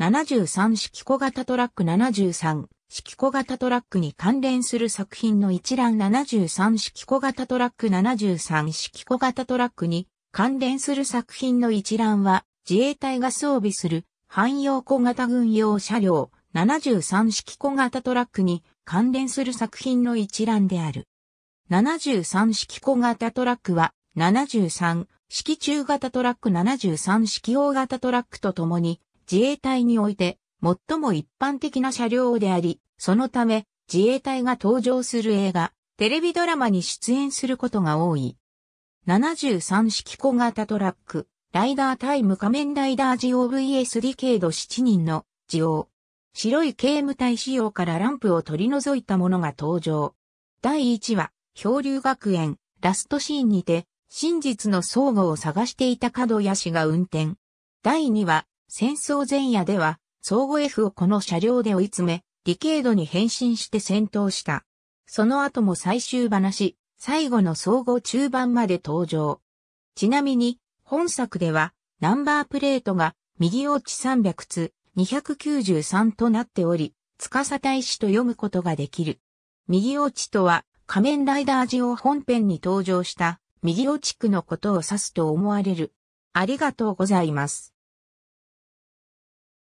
73式小型トラック73式小型トラックに関連する作品の一覧73式小型トラック73式小型トラックに関連する作品の一覧は自衛隊が装備する汎用小型軍用車両73式小型トラックに関連する作品の一覧である。73式小型トラックは73式中型トラック73式大型トラックとともに自衛隊において最も一般的な車両であり、そのため自衛隊が登場する映画、テレビドラマに出演することが多い。73式小型トラック、ライダータイム仮面ライダージオ v s ディケド7人のジオ白い警務隊仕様からランプを取り除いたものが登場。第1話、漂流学園、ラストシーンにて、真実の相互を探していた角谷氏が運転。第2話、戦争前夜では、相互 F をこの車両で追い詰め、ディケードに変身して戦闘した。その後も最終話、最後の総合中盤まで登場。ちなみに、本作では、ナンバープレートが、右落ち300つ、293となっており、司大使と読むことができる。右落ちとは、仮面ライダージオ本編に登場した、右落ち区のことを指すと思われる。ありがとうございます。